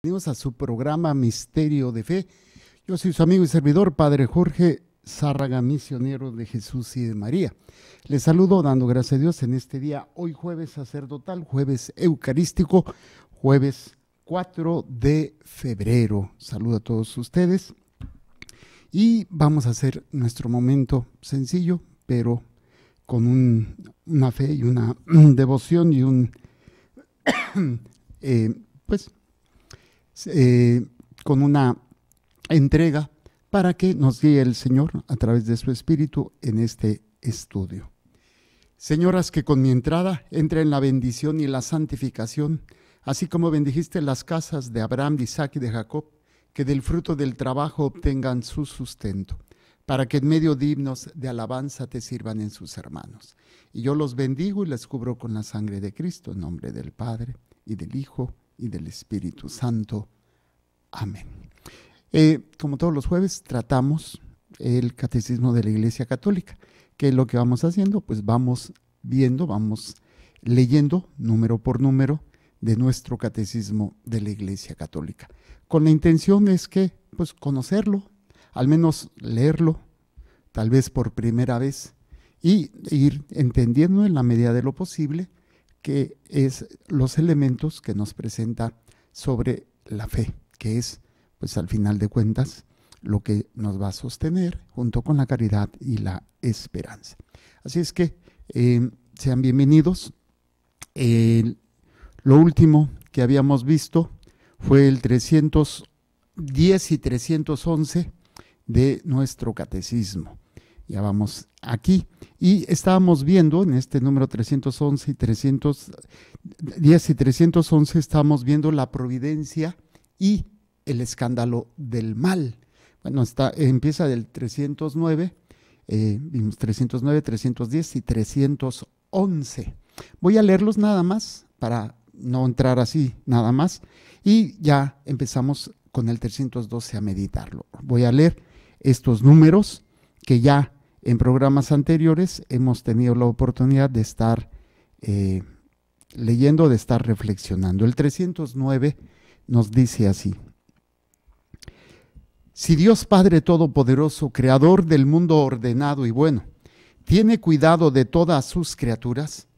Bienvenidos a su programa Misterio de Fe. Yo soy su amigo y servidor, Padre Jorge Zárraga, misionero de Jesús y de María. Les saludo dando gracias a Dios en este día, hoy jueves sacerdotal, jueves eucarístico, jueves 4 de febrero. Saludo a todos ustedes y vamos a hacer nuestro momento sencillo, pero con una fe y una devoción y un, eh, pues, eh, con una entrega para que nos guíe el Señor a través de su Espíritu en este estudio. Señoras, que con mi entrada entre en la bendición y la santificación, así como bendijiste las casas de Abraham, de Isaac y de Jacob, que del fruto del trabajo obtengan su sustento, para que en medio dignos de alabanza te sirvan en sus hermanos. Y yo los bendigo y les cubro con la sangre de Cristo, en nombre del Padre y del Hijo y del Espíritu Santo. Amén. Eh, como todos los jueves, tratamos el catecismo de la Iglesia Católica, que es lo que vamos haciendo, pues vamos viendo, vamos leyendo número por número de nuestro catecismo de la Iglesia Católica, con la intención es que, pues, conocerlo, al menos leerlo, tal vez por primera vez, y ir entendiendo en la medida de lo posible que es los elementos que nos presenta sobre la fe, que es, pues al final de cuentas, lo que nos va a sostener junto con la caridad y la esperanza. Así es que em, sean bienvenidos. lo último que habíamos visto fue el 310 y 311 de nuestro catecismo. Ya vamos aquí. Y estábamos viendo en este número 311 y 310 y 311, estamos viendo la providencia y el escándalo del mal. Bueno, está, empieza del 309, eh, vimos 309, 310 y 311. Voy a leerlos nada más para no entrar así nada más. Y ya empezamos con el 312 a meditarlo. Voy a leer estos números que ya en programas anteriores hemos tenido la oportunidad de estar eh, leyendo, de estar reflexionando. El 309 nos dice así. Si Dios Padre Todopoderoso, Creador del mundo ordenado y bueno, tiene cuidado de todas sus criaturas,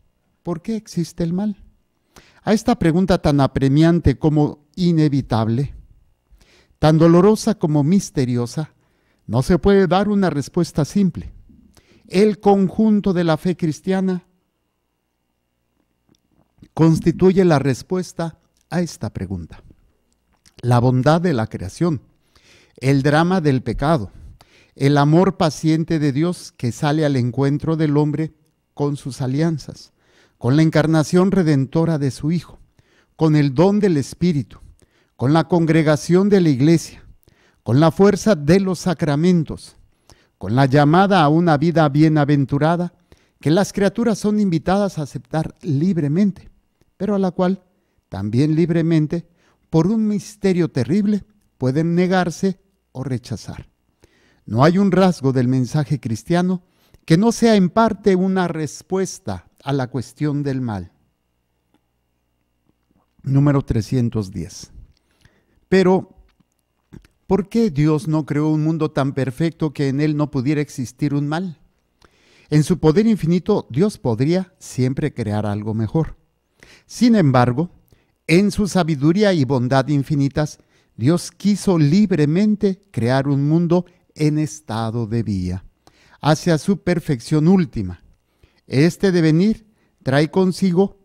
¿por qué existe el mal? A esta pregunta tan apremiante como inevitable, tan dolorosa como misteriosa, no se puede dar una respuesta simple el conjunto de la fe cristiana constituye la respuesta a esta pregunta. La bondad de la creación, el drama del pecado, el amor paciente de Dios que sale al encuentro del hombre con sus alianzas, con la encarnación redentora de su Hijo, con el don del Espíritu, con la congregación de la Iglesia, con la fuerza de los sacramentos, con la llamada a una vida bienaventurada que las criaturas son invitadas a aceptar libremente, pero a la cual también libremente, por un misterio terrible, pueden negarse o rechazar. No hay un rasgo del mensaje cristiano que no sea en parte una respuesta a la cuestión del mal. Número 310. Pero ¿Por qué Dios no creó un mundo tan perfecto que en él no pudiera existir un mal? En su poder infinito, Dios podría siempre crear algo mejor. Sin embargo, en su sabiduría y bondad infinitas, Dios quiso libremente crear un mundo en estado de vía, hacia su perfección última. Este devenir trae consigo,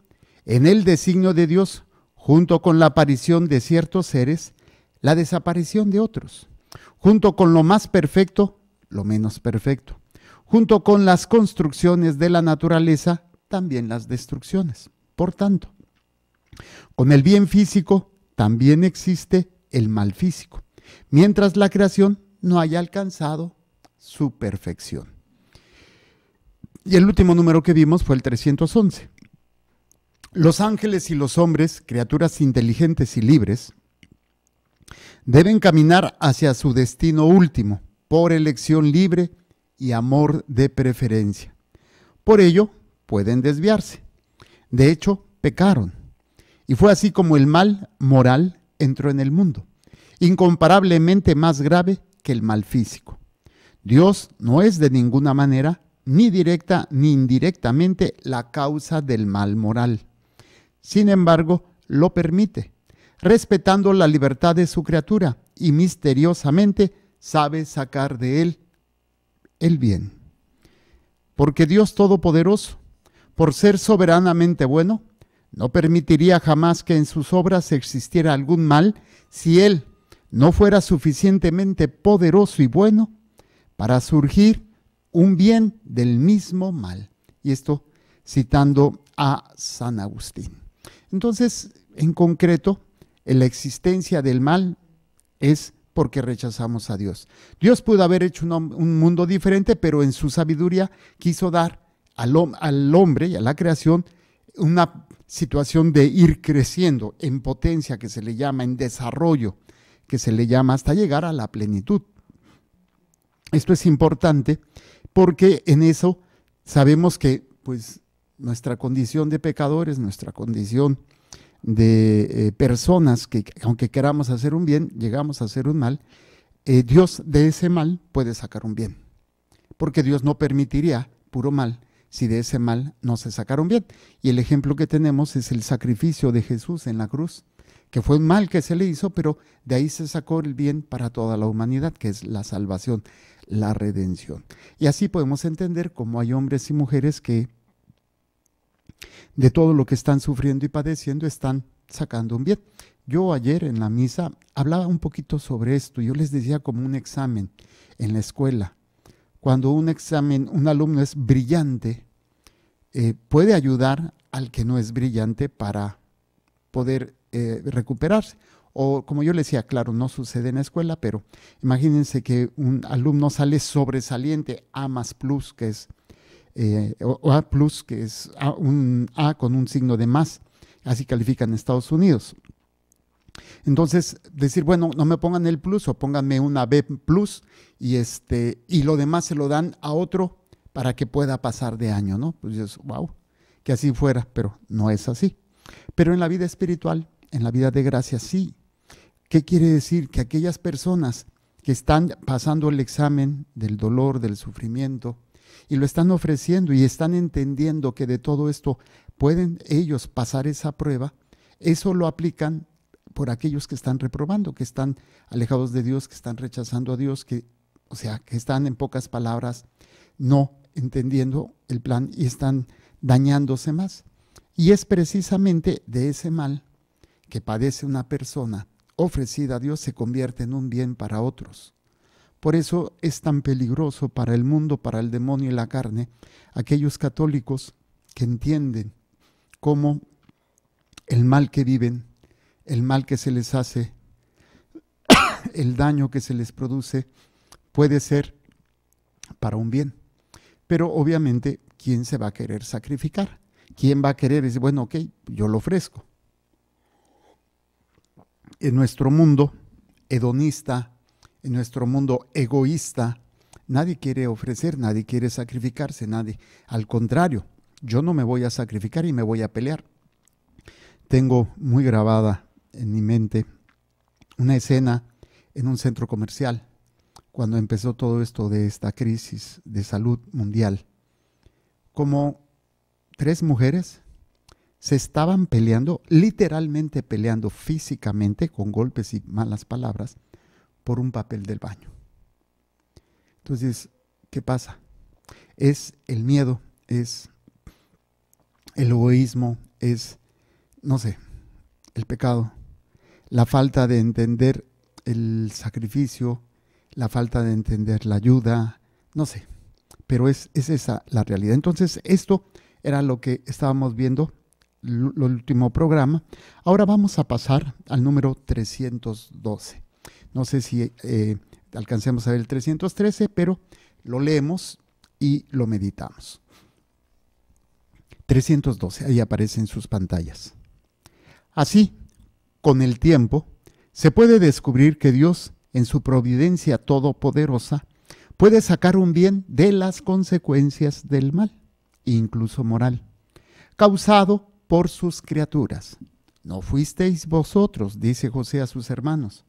en el designio de Dios, junto con la aparición de ciertos seres, la desaparición de otros, junto con lo más perfecto, lo menos perfecto, junto con las construcciones de la naturaleza, también las destrucciones. Por tanto, con el bien físico también existe el mal físico, mientras la creación no haya alcanzado su perfección. Y el último número que vimos fue el 311. Los ángeles y los hombres, criaturas inteligentes y libres, deben caminar hacia su destino último, por elección libre y amor de preferencia. Por ello, pueden desviarse. De hecho, pecaron. Y fue así como el mal moral entró en el mundo, incomparablemente más grave que el mal físico. Dios no es de ninguna manera, ni directa ni indirectamente, la causa del mal moral. Sin embargo, lo permite respetando la libertad de su criatura y misteriosamente sabe sacar de él el bien. Porque Dios Todopoderoso, por ser soberanamente bueno, no permitiría jamás que en sus obras existiera algún mal si Él no fuera suficientemente poderoso y bueno para surgir un bien del mismo mal. Y esto citando a San Agustín. Entonces, en concreto, la existencia del mal es porque rechazamos a Dios. Dios pudo haber hecho un, mundo diferente, pero en su sabiduría quiso dar al, al hombre y a la creación una situación de ir creciendo en potencia, que se le llama, en desarrollo, que se le llama hasta llegar a la plenitud. Esto es importante porque en eso sabemos que pues nuestra condición de pecadores, nuestra condición de eh, personas que, aunque queramos hacer un bien, llegamos a hacer un mal, eh, Dios de ese mal puede sacar un bien. Porque Dios no permitiría puro mal si de ese mal no se sacara un bien. Y el ejemplo que tenemos es el sacrificio de Jesús en la cruz, que fue un mal que se le hizo, pero de ahí se sacó el bien para toda la humanidad, que es la salvación, la redención. Y así podemos entender cómo hay hombres y mujeres que de todo lo que están sufriendo y padeciendo, están sacando un bien. Yo ayer en la misa hablaba un poquito sobre esto, yo les decía como un examen en la escuela. Cuando un examen, un alumno es brillante, eh, puede ayudar al que no es brillante para poder eh, recuperarse. O como yo les decía, claro, no sucede en la escuela, pero imagínense que un alumno sale sobresaliente, A más plus, que es eh, o A, que es un A con un signo de más. Así califican en Estados Unidos. Entonces, decir, bueno, no me pongan el plus o pónganme una B plus y, este, y lo demás se lo dan a otro para que pueda pasar de año, ¿no? Pues es, wow, que así fuera, pero no es así. Pero en la vida espiritual, en la vida de gracia, sí. ¿Qué quiere decir? Que aquellas personas que están pasando el examen del dolor, del sufrimiento, y lo están ofreciendo y están entendiendo que de todo esto pueden ellos pasar esa prueba, eso lo aplican por aquellos que están reprobando, que están alejados de Dios, que están rechazando a Dios, que, o sea, que están en pocas palabras no entendiendo el plan y están dañándose más. Y es precisamente de ese mal que padece una persona ofrecida a Dios se convierte en un bien para otros. Por eso es tan peligroso para el mundo, para el demonio y la carne, aquellos católicos que entienden cómo el mal que viven, el mal que se les hace, el daño que se les produce, puede ser para un bien. Pero obviamente, ¿quién se va a querer sacrificar? ¿Quién va a querer decir, bueno, ok, yo lo ofrezco? En nuestro mundo hedonista, en nuestro mundo egoísta, nadie quiere ofrecer, nadie quiere sacrificarse, nadie. Al contrario, yo no me voy a sacrificar y me voy a pelear. Tengo muy grabada en mi mente una escena en un centro comercial cuando empezó todo esto de esta crisis de salud mundial. Como tres mujeres se estaban peleando, literalmente peleando físicamente con golpes y malas palabras, por un papel del baño. Entonces, ¿qué pasa? Es el miedo, es el egoísmo, es, no sé, el pecado, la falta de entender el sacrificio, la falta de entender la ayuda, no sé, pero es, esa la realidad. Entonces, esto era lo que estábamos viendo el último programa. Ahora vamos a pasar al número 312. No sé si eh, alcancemos a ver el 313, pero lo leemos y lo meditamos. 312, ahí aparecen sus pantallas. Así, con el tiempo, se puede descubrir que Dios, en su providencia todopoderosa, puede sacar un bien de las consecuencias del mal, incluso moral, causado por sus criaturas. No fuisteis vosotros, dice José a sus hermanos,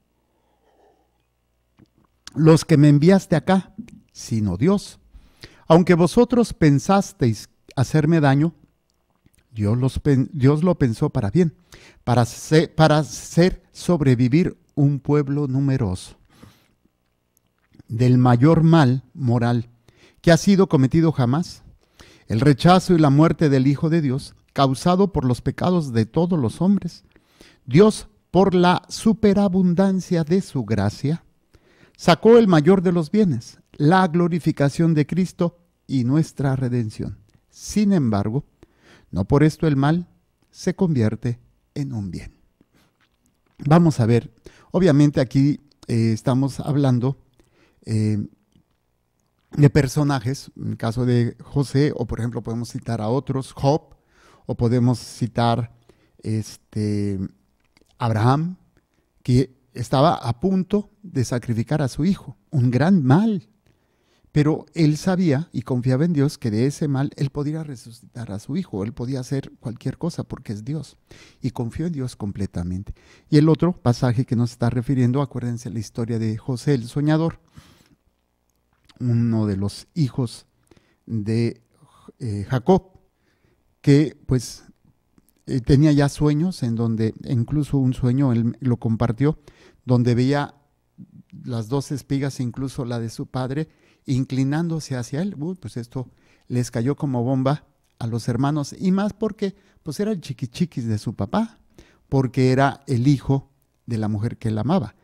los que me enviaste acá, sino Dios. Aunque vosotros pensasteis hacerme daño, Dios, lo pensó para bien, para, para hacer sobrevivir un pueblo numeroso del mayor mal moral que ha sido cometido jamás, el rechazo y la muerte del Hijo de Dios, causado por los pecados de todos los hombres. Dios, por la superabundancia de su gracia, sacó el mayor de los bienes, la glorificación de Cristo y nuestra redención. Sin embargo, no por esto el mal se convierte en un bien. Vamos a ver, obviamente aquí eh, estamos hablando eh, de personajes, en el caso de José, o por ejemplo podemos citar a otros, Job, o podemos citar este, Abraham, que estaba a punto de sacrificar a su hijo, un gran mal. Pero él sabía y confiaba en Dios que de ese mal él podía resucitar a su hijo, él podía hacer cualquier cosa porque es Dios. Y confió en Dios completamente. Y el otro pasaje que nos está refiriendo, acuérdense la historia de José el soñador, uno de los hijos de eh, Jacob, que pues eh, tenía ya sueños en donde incluso un sueño él lo compartió donde veía las dos espigas, incluso la de su padre, inclinándose hacia él. pues esto les cayó como bomba a los hermanos, y más porque pues era el chiquichiquis de su papá, porque era el hijo de la mujer que él amaba.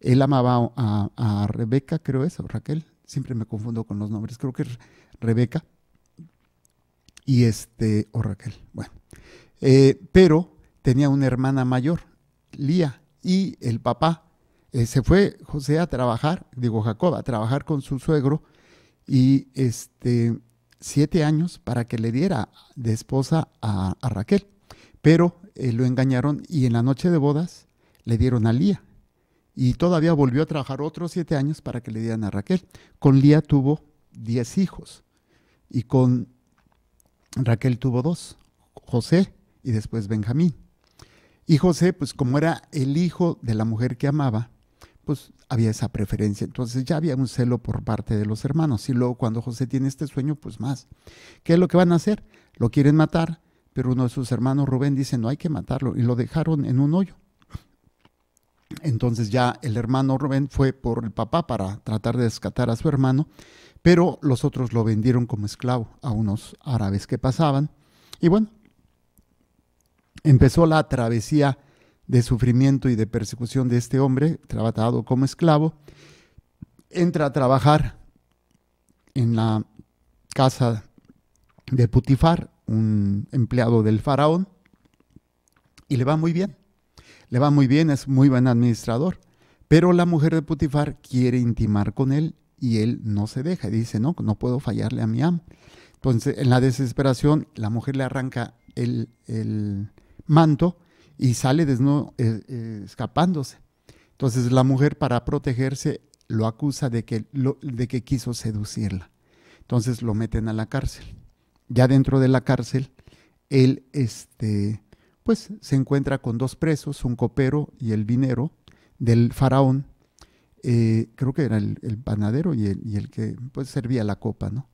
Él amaba a, Rebeca, creo es, o Raquel, siempre me confundo con los nombres, creo que es Rebeca, y este, o Raquel, bueno. Eh, pero tenía una hermana mayor, Lía, y el papá eh, se fue José a trabajar, digo Jacob, a trabajar con su suegro y este, siete años para que le diera de esposa a, Raquel. Pero eh, lo engañaron y en la noche de bodas le dieron a Lía. Y todavía volvió a trabajar otros siete años para que le dieran a Raquel. Con Lía tuvo diez hijos y con Raquel tuvo dos, José y después Benjamín. Y José, pues como era el hijo de la mujer que amaba, pues había esa preferencia. Entonces ya había un celo por parte de los hermanos. Y luego cuando José tiene este sueño, pues más. ¿Qué es lo que van a hacer? Lo quieren matar, pero uno de sus hermanos, Rubén, dice, no hay que matarlo. Y lo dejaron en un hoyo. Entonces ya el hermano Rubén fue por el papá para tratar de rescatar a su hermano, pero los otros lo vendieron como esclavo a unos árabes que pasaban. Y bueno, empezó la travesía de sufrimiento y de persecución de este hombre, tratado como esclavo, entra a trabajar en la casa de Putifar, un empleado del faraón, y le va muy bien. Le va muy bien, es muy buen administrador, pero la mujer de Putifar quiere intimar con él y él no se deja, dice, no, no puedo fallarle a mi amo. Entonces, en la desesperación, la mujer le arranca el, el manto y sale desnudo, eh, eh, escapándose. Entonces la mujer para protegerse lo acusa de que, de que quiso seducirla. Entonces lo meten a la cárcel. Ya dentro de la cárcel, él este, pues, se encuentra con dos presos, un copero y el vinero del faraón. Eh, creo que era el, panadero y el, que pues, servía la copa, ¿no?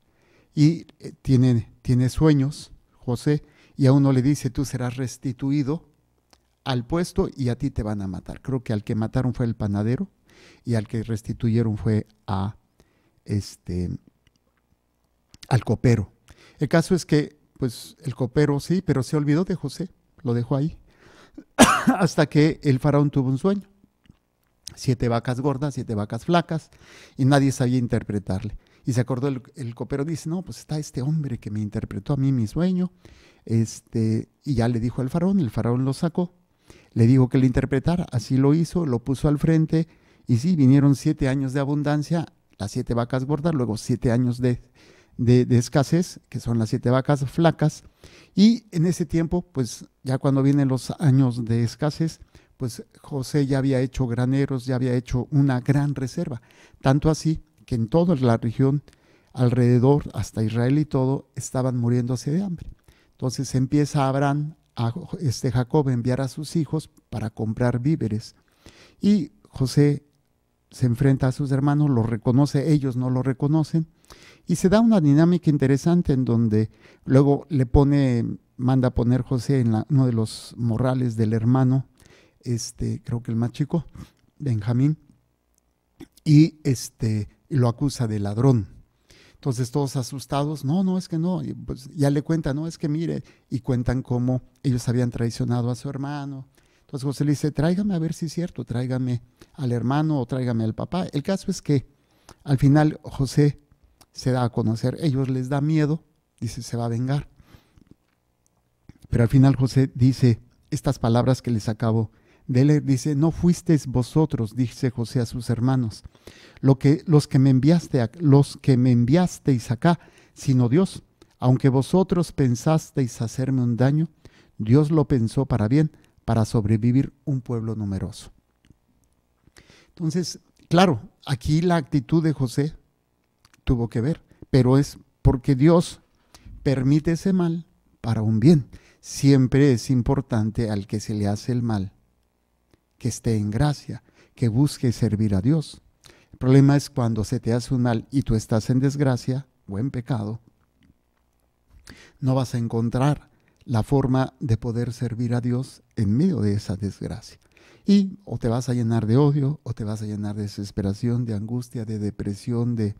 Y tiene, tiene sueños, José, y a uno le dice, tú serás restituido al puesto y a ti te van a matar. Creo que al que mataron fue el panadero y al que restituyeron fue a este al copero. El caso es que pues el copero sí, pero se olvidó de José, lo dejó ahí. Hasta que el faraón tuvo un sueño. Siete vacas gordas, siete vacas flacas, y nadie sabía interpretarle. Y se acordó el, copero, dice, no, pues está este hombre que me interpretó a mí mi sueño. Este, y ya le dijo al faraón, el faraón lo sacó, le dijo que le interpretara, así lo hizo, lo puso al frente y sí, vinieron siete años de abundancia, las siete vacas gordas, luego siete años de, escasez, que son las siete vacas flacas, y en ese tiempo, pues ya cuando vienen los años de escasez, pues José ya había hecho graneros, ya había hecho una gran reserva, tanto así que en toda la región alrededor, hasta Israel y todo, estaban muriéndose de hambre. Entonces empieza Abraham a este Jacob enviar a sus hijos para comprar víveres. Y José se enfrenta a sus hermanos, los reconoce, ellos no lo reconocen, y se da una dinámica interesante en donde luego le pone, manda a poner José en uno de los morrales del hermano, este, creo que el más chico, Benjamín, y este, lo acusa de ladrón. Entonces todos asustados, no, no, es que no, pues, ya le cuentan, no, es que mire, y cuentan cómo ellos habían traicionado a su hermano. Entonces José le dice, tráigame a ver si es cierto, tráigame al hermano o tráigame al papá. El caso es que al final José se da a conocer, ellos les da miedo, dice, se va a vengar. Pero al final José dice estas palabras que les acabo Dele dice, no fuisteis vosotros, dice José a sus hermanos, lo que, los, que me enviaste los que me enviasteis acá, sino Dios. Aunque vosotros pensasteis hacerme un daño, Dios lo pensó para bien, para sobrevivir un pueblo numeroso. Entonces, claro, aquí la actitud de José tuvo que ver, pero es porque Dios permite ese mal para un bien. Siempre es importante al que se le hace el mal que esté en gracia, que busque servir a Dios. El problema es cuando se te hace un mal y tú estás en desgracia o en pecado, no vas a encontrar la forma de poder servir a Dios en medio de esa desgracia. Y o te vas a llenar de odio, o te vas a llenar de desesperación, de angustia, de depresión, de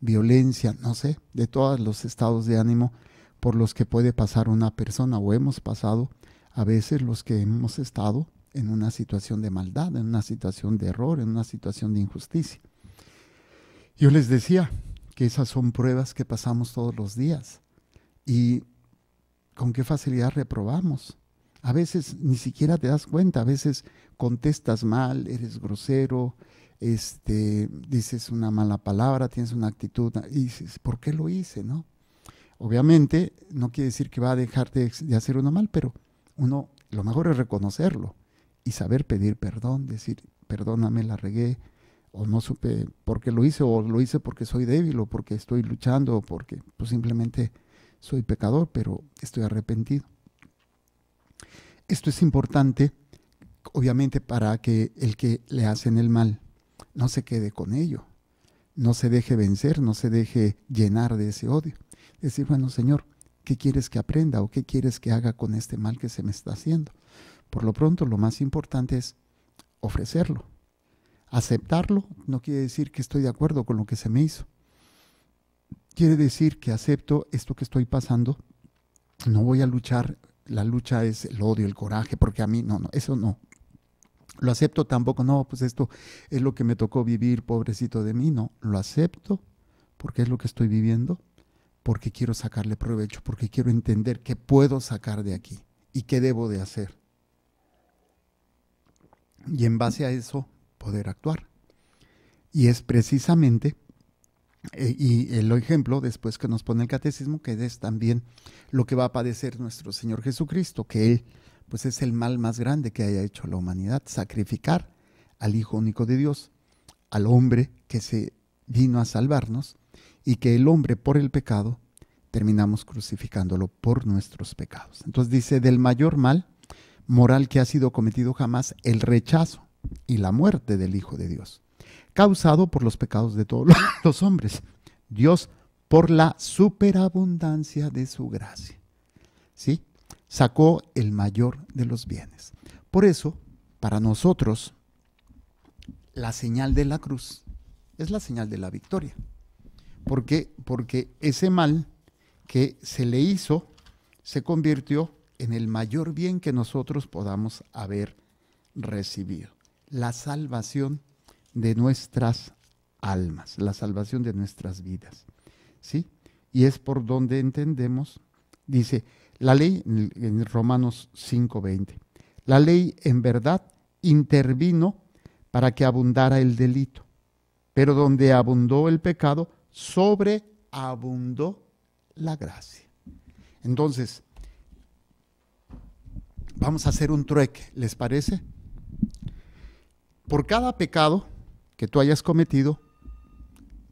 violencia, no sé, de todos los estados de ánimo por los que puede pasar una persona o hemos pasado a veces los que hemos estado en una situación de maldad, en una situación de error, en una situación de injusticia. Yo les decía que esas son pruebas que pasamos todos los días y con qué facilidad reprobamos. A veces ni siquiera te das cuenta, a veces contestas mal, eres grosero, este, dices una mala palabra, tienes una actitud y dices, ¿por qué lo hice? ¿No? Obviamente no quiere decir que va a dejar de, de hacer uno mal, pero uno lo mejor es reconocerlo y saber pedir perdón, decir, perdóname, la regué, o no supe por qué lo hice, o lo hice porque soy débil, o porque estoy luchando, o porque pues, simplemente soy pecador, pero estoy arrepentido. Esto es importante, obviamente, para que el que le hacen el mal no se quede con ello, no se deje vencer, no se deje llenar de ese odio. Decir, bueno, Señor, ¿qué quieres que aprenda o qué quieres que haga con este mal que se me está haciendo? Por lo pronto, lo más importante es ofrecerlo. Aceptarlo no quiere decir que estoy de acuerdo con lo que se me hizo. Quiere decir que acepto esto que estoy pasando. No voy a luchar. La lucha es el odio, el coraje, porque a mí no, no, eso no. Lo acepto tampoco, no, pues esto es lo que me tocó vivir, pobrecito de mí, no. Lo acepto porque es lo que estoy viviendo, porque quiero sacarle provecho, porque quiero entender qué puedo sacar de aquí y qué debo de hacer y en base a eso poder actuar. Y es precisamente, eh, y el ejemplo después que nos pone el catecismo, que es también lo que va a padecer nuestro Señor Jesucristo, que Él pues es el mal más grande que haya hecho la humanidad, sacrificar al Hijo único de Dios, al hombre que se vino a salvarnos y que el hombre por el pecado terminamos crucificándolo por nuestros pecados. Entonces dice, del mayor mal moral que ha sido cometido jamás el rechazo y la muerte del Hijo de Dios, causado por los pecados de todos los hombres. Dios, por la superabundancia de su gracia, ¿sí? sacó el mayor de los bienes. Por eso, para nosotros, la señal de la cruz es la señal de la victoria. ¿Por Porque ese mal que se le hizo se convirtió en el mayor bien que nosotros podamos haber recibido, la salvación de nuestras almas, la salvación de nuestras vidas. ¿Sí? Y es por donde entendemos, dice la ley en Romanos 5:20, la ley en verdad intervino para que abundara el delito, pero donde abundó el pecado, sobreabundó la gracia. Entonces, vamos a hacer un trueque, ¿les parece? Por cada pecado que tú hayas cometido,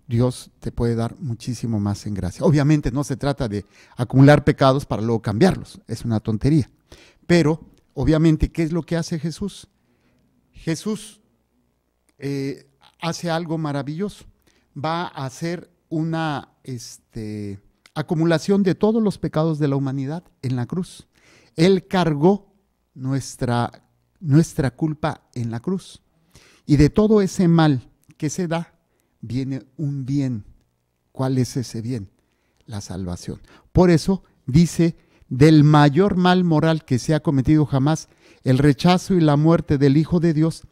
Dios te puede dar muchísimo más en gracia. Obviamente no se trata de acumular pecados para luego cambiarlos, es una tontería. Pero, obviamente, ¿qué es lo que hace Jesús? Jesús eh, hace algo maravilloso. Va a hacer una este, acumulación de todos los pecados de la humanidad en la cruz. Él cargó nuestra, nuestra culpa en la cruz. Y de todo ese mal que se da, viene un bien. ¿Cuál es ese bien? La salvación. Por eso dice, del mayor mal moral que se ha cometido jamás, el rechazo y la muerte del Hijo de Dios,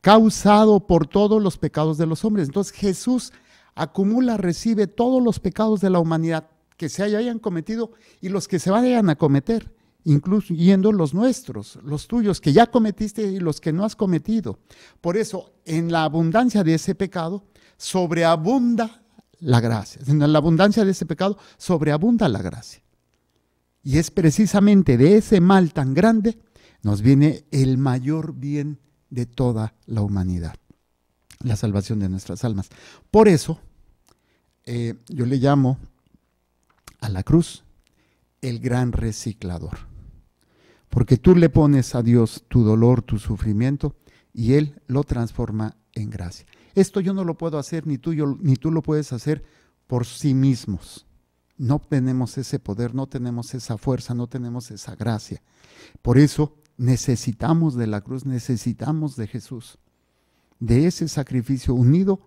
causado por todos los pecados de los hombres. Entonces Jesús acumula, recibe todos los pecados de la humanidad que se hayan cometido y los que se vayan a cometer incluyendo los nuestros, los tuyos que ya cometiste y los que no has cometido. Por eso, en la abundancia de ese pecado, sobreabunda la gracia. En la abundancia de ese pecado, sobreabunda la gracia. Y es precisamente de ese mal tan grande nos viene el mayor bien de toda la humanidad, la salvación de nuestras almas. Por eso, eh, yo le llamo a la cruz el gran reciclador porque tú le pones a Dios tu dolor, tu sufrimiento, y Él lo transforma en gracia. Esto yo no lo puedo hacer, ni tú, ni tú lo puedes hacer por sí mismos. No tenemos ese poder, no tenemos esa fuerza, no tenemos esa gracia. Por eso necesitamos de la cruz, necesitamos de Jesús, de ese sacrificio unido,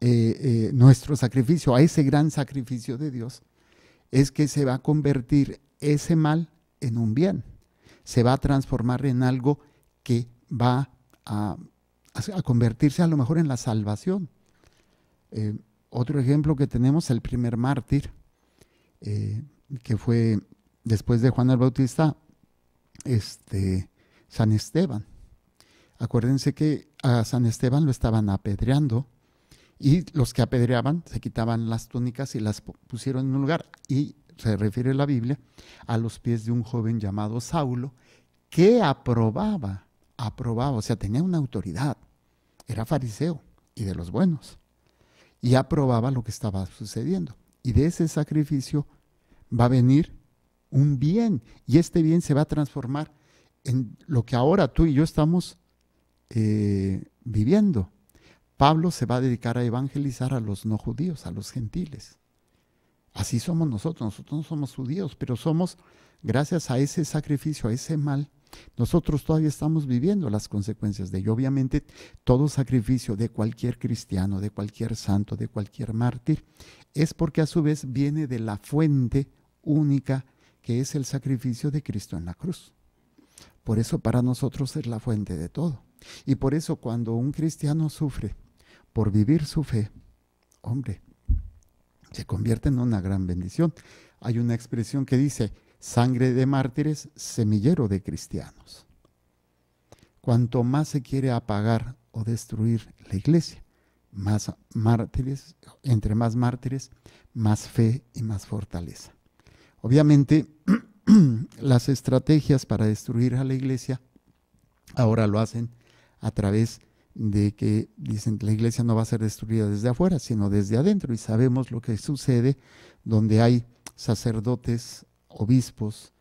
eh, eh, nuestro sacrificio, a ese gran sacrificio de Dios, es que se va a convertir ese mal en un bien se va a transformar en algo que va a, convertirse a lo mejor en la salvación. Eh, otro ejemplo que tenemos, el primer mártir, eh, que fue después de Juan el Bautista, este, San Esteban. Acuérdense que a San Esteban lo estaban apedreando y los que apedreaban se quitaban las túnicas y las pusieron en un lugar y se refiere la Biblia, a los pies de un joven llamado Saulo, que aprobaba, aprobaba, o sea, tenía una autoridad, era fariseo y de los buenos, y aprobaba lo que estaba sucediendo. Y de ese sacrificio va a venir un bien, y este bien se va a transformar en lo que ahora tú y yo estamos eh, viviendo. Pablo se va a dedicar a evangelizar a los no judíos, a los gentiles. Así somos nosotros, nosotros no somos judíos, pero somos, gracias a ese sacrificio, a ese mal, nosotros todavía estamos viviendo las consecuencias de ello. Obviamente, todo sacrificio de cualquier cristiano, de cualquier santo, de cualquier mártir, es porque a su vez viene de la fuente única que es el sacrificio de Cristo en la cruz. Por eso para nosotros es la fuente de todo. Y por eso cuando un cristiano sufre por vivir su fe, hombre, se convierte en una gran bendición. Hay una expresión que dice, sangre de mártires, semillero de cristianos. Cuanto más se quiere apagar o destruir la iglesia, más mártires, entre más mártires, más fe y más fortaleza. Obviamente, las estrategias para destruir a la iglesia ahora lo hacen a través de de que dicen que la iglesia no va a ser destruida desde afuera, sino desde adentro. Y sabemos lo que sucede donde hay sacerdotes, obispos,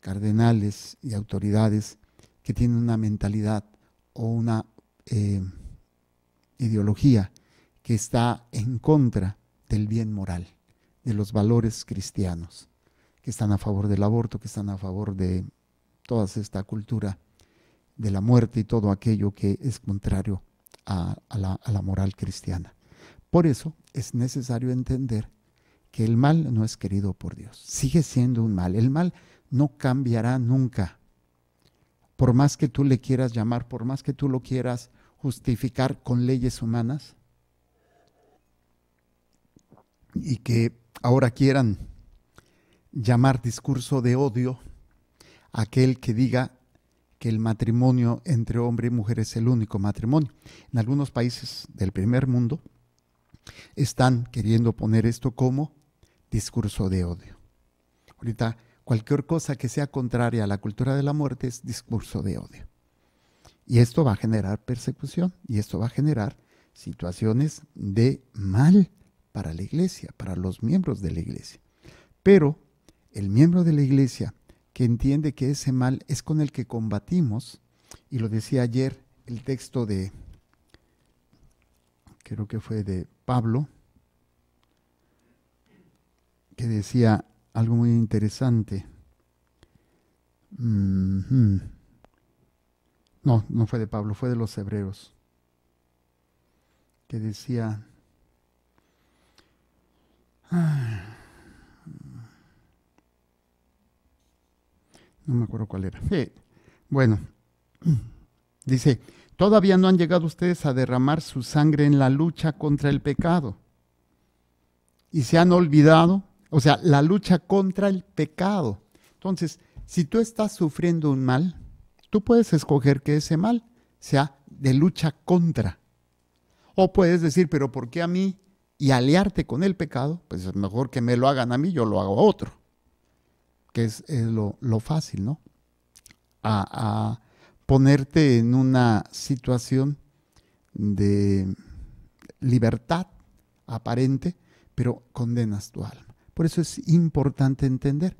cardenales y autoridades que tienen una mentalidad o una eh, ideología que está en contra del bien moral, de los valores cristianos, que están a favor del aborto, que están a favor de toda esta cultura de la muerte y todo aquello que es contrario a, la, la moral cristiana. Por eso es necesario entender que el mal no es querido por Dios, sigue siendo un mal. El mal no cambiará nunca. Por más que tú le quieras llamar, por más que tú lo quieras justificar con leyes humanas, y que ahora quieran llamar discurso de odio aquel que diga que el matrimonio entre hombre y mujer es el único matrimonio. En algunos países del primer mundo están queriendo poner esto como discurso de odio. Ahorita cualquier cosa que sea contraria a la cultura de la muerte es discurso de odio. Y esto va a generar persecución y esto va a generar situaciones de mal para la iglesia, para los miembros de la iglesia. Pero el miembro de la iglesia que entiende que ese mal es con el que combatimos, y lo decía ayer el texto de, creo que fue de Pablo, que decía algo muy interesante. Mm-hmm. No, no fue de Pablo, fue de los Hebreros que decía... no me acuerdo cuál era. Bueno, dice, todavía no han llegado ustedes a derramar su sangre en la lucha contra el pecado. Y se han olvidado, o sea, la lucha contra el pecado. Entonces, si tú estás sufriendo un mal, tú puedes escoger que ese mal sea de lucha contra. O puedes decir, pero ¿por qué a mí? Y aliarte con el pecado, pues es mejor que me lo hagan a mí, yo lo hago a otro que es, lo, fácil, ¿no? A, a, ponerte en una situación de libertad aparente, pero condenas tu alma. Por eso es importante entender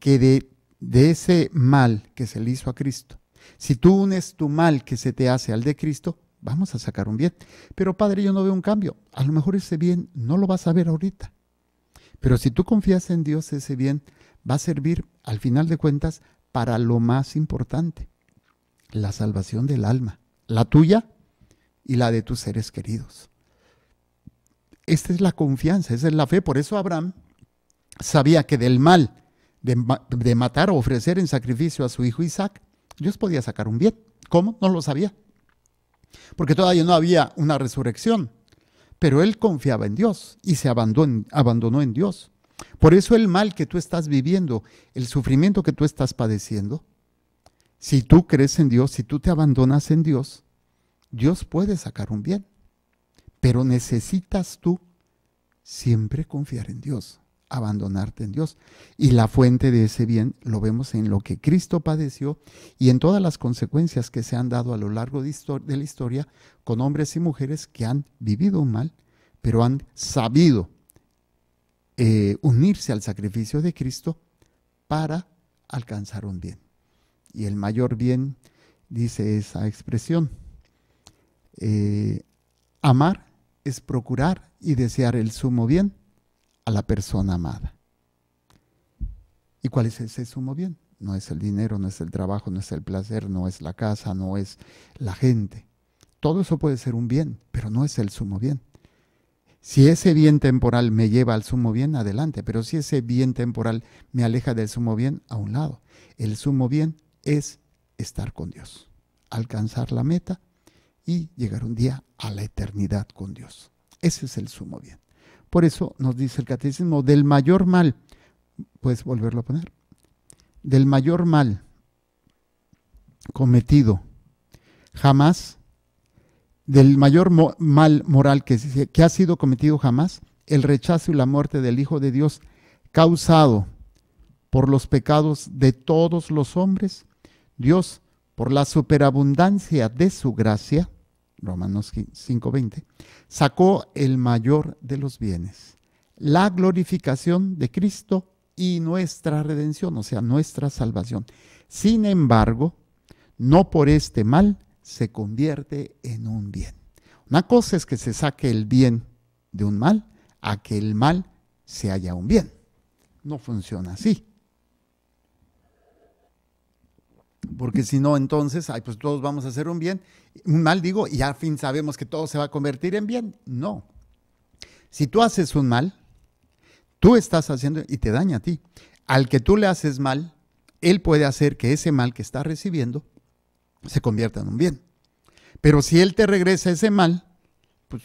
que de, de ese mal que se le hizo a Cristo, si tú unes tu mal que se te hace al de Cristo, vamos a sacar un bien. Pero Padre, yo no veo un cambio. A lo mejor ese bien no lo vas a ver ahorita. Pero si tú confías en Dios, ese bien va a servir, al final de cuentas, para lo más importante, la salvación del alma, la tuya y la de tus seres queridos. Esta es la confianza, esa es la fe. Por eso Abraham sabía que del mal de, matar o ofrecer en sacrificio a su hijo Isaac, Dios podía sacar un bien. ¿Cómo? No lo sabía. Porque todavía no había una resurrección. Pero él confiaba en Dios y se abandonó en Dios. Por eso el mal que tú estás viviendo, el sufrimiento que tú estás padeciendo, si tú crees en Dios, si tú te abandonas en Dios, Dios puede sacar un bien. Pero necesitas tú siempre confiar en Dios, abandonarte en Dios. Y la fuente de ese bien lo vemos en lo que Cristo padeció y en todas las consecuencias que se han dado a lo largo de, la historia con hombres y mujeres que han vivido un mal, pero han sabido eh, unirse al sacrificio de Cristo para alcanzar un bien. Y el mayor bien, dice esa expresión, eh, amar es procurar y desear el sumo bien a la persona amada. ¿Y cuál es ese sumo bien? No es el dinero, no es el trabajo, no es el placer, no es la casa, no es la gente. Todo eso puede ser un bien, pero no es el sumo bien. Si ese bien temporal me lleva al sumo bien, adelante, pero si ese bien temporal me aleja del sumo bien, a un lado. El sumo bien es estar con Dios, alcanzar la meta y llegar un día a la eternidad con Dios. Ese es el sumo bien. Por eso nos dice el catecismo, del mayor mal, puedes volverlo a poner, del mayor mal cometido, jamás del mayor mal moral que, que ha sido cometido jamás, el rechazo y la muerte del Hijo de Dios causado por los pecados de todos los hombres, Dios, por la superabundancia de su gracia, Romanos 5:20, sacó el mayor de los bienes, la glorificación de Cristo y nuestra redención, o sea, nuestra salvación. Sin embargo, no por este mal se convierte en un bien. Una cosa es que se saque el bien de un mal a que el mal se haya un bien. No funciona así. Porque si no, entonces, ay, pues todos vamos a hacer un bien, un mal digo, y al fin sabemos que todo se va a convertir en bien. No. Si tú haces un mal, tú estás haciendo y te daña a ti. Al que tú le haces mal, él puede hacer que ese mal que está recibiendo se convierta en un bien. Pero si Él te regresa ese mal, pues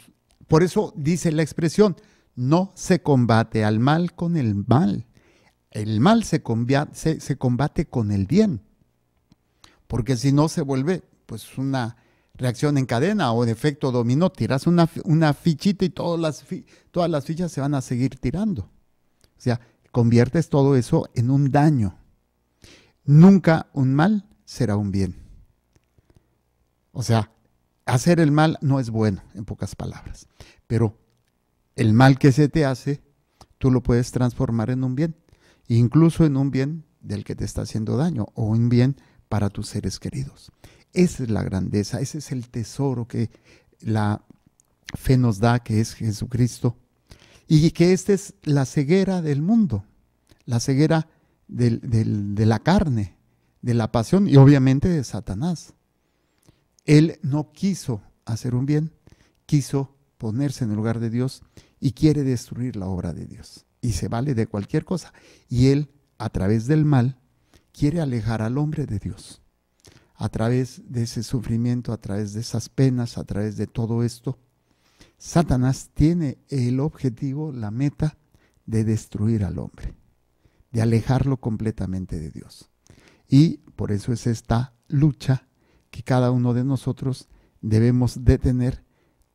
por eso dice la expresión, no se combate al mal con el mal. El mal se, combate, combate con el bien. Porque si no se vuelve pues una reacción en cadena o de efecto dominó. Tiras una, una fichita y todas las, todas las fichas se van a seguir tirando. O sea, conviertes todo eso en un daño. Nunca un mal será un bien. O sea, hacer el mal no es bueno, en pocas palabras. Pero el mal que se te hace, tú lo puedes transformar en un bien, incluso en un bien del que te está haciendo daño o un bien para tus seres queridos. Esa es la grandeza, ese es el tesoro que la fe nos da, que es Jesucristo, y que esta es la ceguera del mundo, la ceguera de la carne, de la pasión y obviamente de Satanás. Él no quiso hacer un bien, quiso ponerse en el lugar de Dios y quiere destruir la obra de Dios. Y se vale de cualquier cosa. Y Él, a través del mal, quiere alejar al hombre de Dios. A través de ese sufrimiento, a través de esas penas, a través de todo esto, Satanás tiene el objetivo, la meta de destruir al hombre, de alejarlo completamente de Dios. Y por eso es esta lucha que cada uno de nosotros debemos detener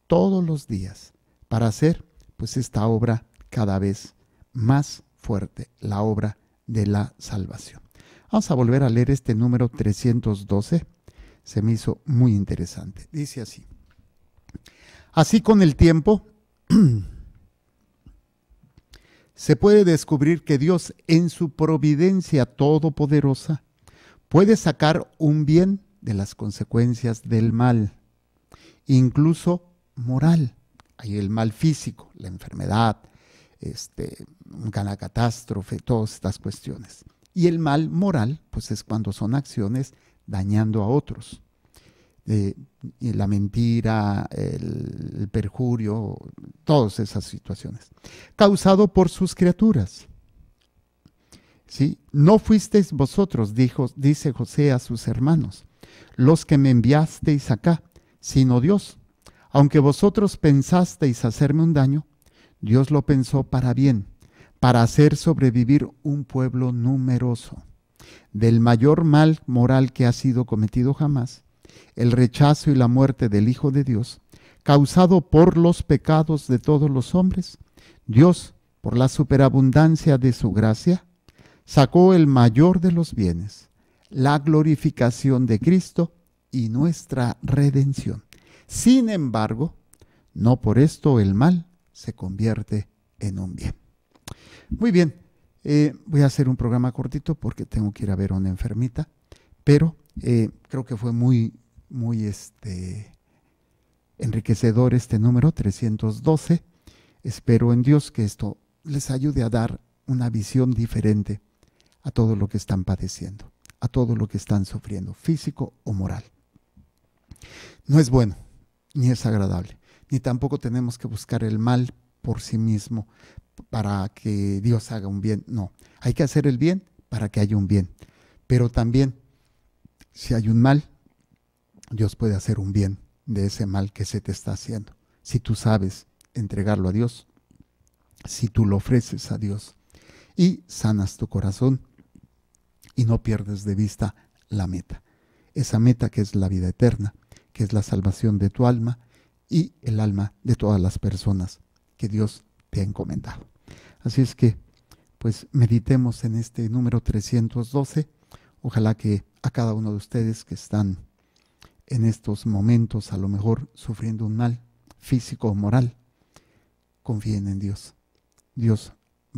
todos los días para hacer pues esta obra cada vez más fuerte, la obra de la salvación. Vamos a volver a leer este número 312. Se me hizo muy interesante. Dice así. Así con el tiempo se puede descubrir que Dios en su providencia todopoderosa puede sacar un bien de las consecuencias del mal, incluso moral. Hay el mal físico, la enfermedad, este, una catástrofe, todas estas cuestiones. Y el mal moral, pues es cuando son acciones dañando a otros. Eh, la mentira, el, perjurio, todas esas situaciones. Causado por sus criaturas. ¿Sí? No fuisteis vosotros, dijo, dice José a sus hermanos, los que me enviasteis acá, sino Dios. Aunque vosotros pensasteis hacerme un daño, Dios lo pensó para bien, para hacer sobrevivir un pueblo numeroso. Del mayor mal moral que ha sido cometido jamás, el rechazo y la muerte del Hijo de Dios, causado por los pecados de todos los hombres, Dios, por la superabundancia de su gracia, sacó el mayor de los bienes la glorificación de Cristo y nuestra redención. Sin embargo, no por esto el mal se convierte en un bien. Muy bien, eh, voy a hacer un programa cortito porque tengo que ir a ver a una enfermita, pero eh, creo que fue muy, muy este, enriquecedor este número 312. Espero en Dios que esto les ayude a dar una visión diferente a todo lo que están padeciendo a todo lo que están sufriendo, físico o moral. No es bueno, ni es agradable, ni tampoco tenemos que buscar el mal por sí mismo para que Dios haga un bien. No, hay que hacer el bien para que haya un bien. Pero también, si hay un mal, Dios puede hacer un bien de ese mal que se te está haciendo. Si tú sabes entregarlo a Dios, si tú lo ofreces a Dios y sanas tu corazón y no pierdes de vista la meta. Esa meta que es la vida eterna, que es la salvación de tu alma y el alma de todas las personas que Dios te ha encomendado. Así es que, pues meditemos en este número 312. Ojalá que a cada uno de ustedes que están en estos momentos, a lo mejor sufriendo un mal físico o moral, confíen en Dios. Dios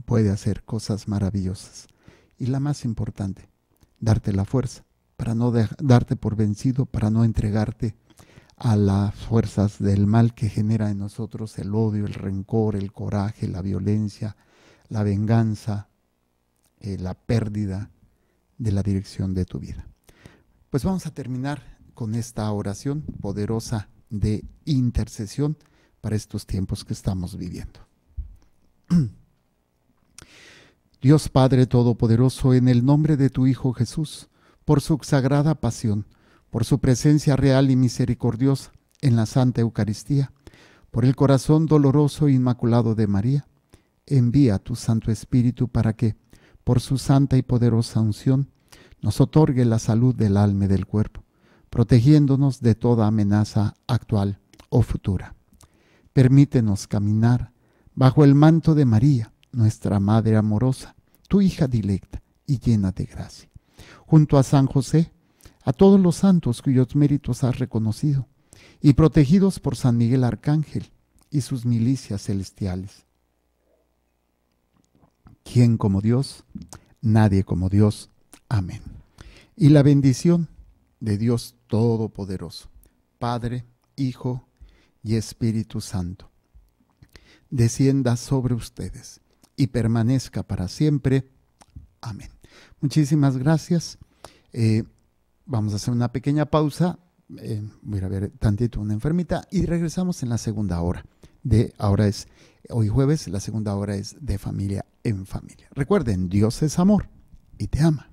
puede hacer cosas maravillosas y la más importante, darte la fuerza para no darte por vencido, para no entregarte a las fuerzas del mal que genera en nosotros el odio, el rencor, el coraje, la violencia, la venganza, eh, la pérdida de la dirección de tu vida. Pues vamos a terminar con esta oración poderosa de intercesión para estos tiempos que estamos viviendo. Dios Padre Todopoderoso, en el nombre de tu Hijo Jesús, por su sagrada pasión, por su presencia real y misericordiosa en la Santa Eucaristía, por el corazón doloroso e inmaculado de María, envía tu Santo Espíritu para que, por su santa y poderosa unción, nos otorgue la salud del alma y del cuerpo, protegiéndonos de toda amenaza actual o futura. Permítenos caminar bajo el manto de María nuestra Madre amorosa, tu hija dilecta y llena de gracia. Junto a San José, a todos los santos cuyos méritos has reconocido, y protegidos por San Miguel Arcángel y sus milicias celestiales. ¿Quién como Dios? Nadie como Dios. Amén. Y la bendición de Dios Todopoderoso, Padre, Hijo y Espíritu Santo, descienda sobre ustedes y permanezca para siempre. Amén. Muchísimas gracias. Eh, vamos a hacer una pequeña pausa. Eh, voy a ver tantito una enfermita y regresamos en la segunda hora. De ahora es hoy jueves, la segunda hora es de familia en familia. Recuerden, Dios es amor y te ama.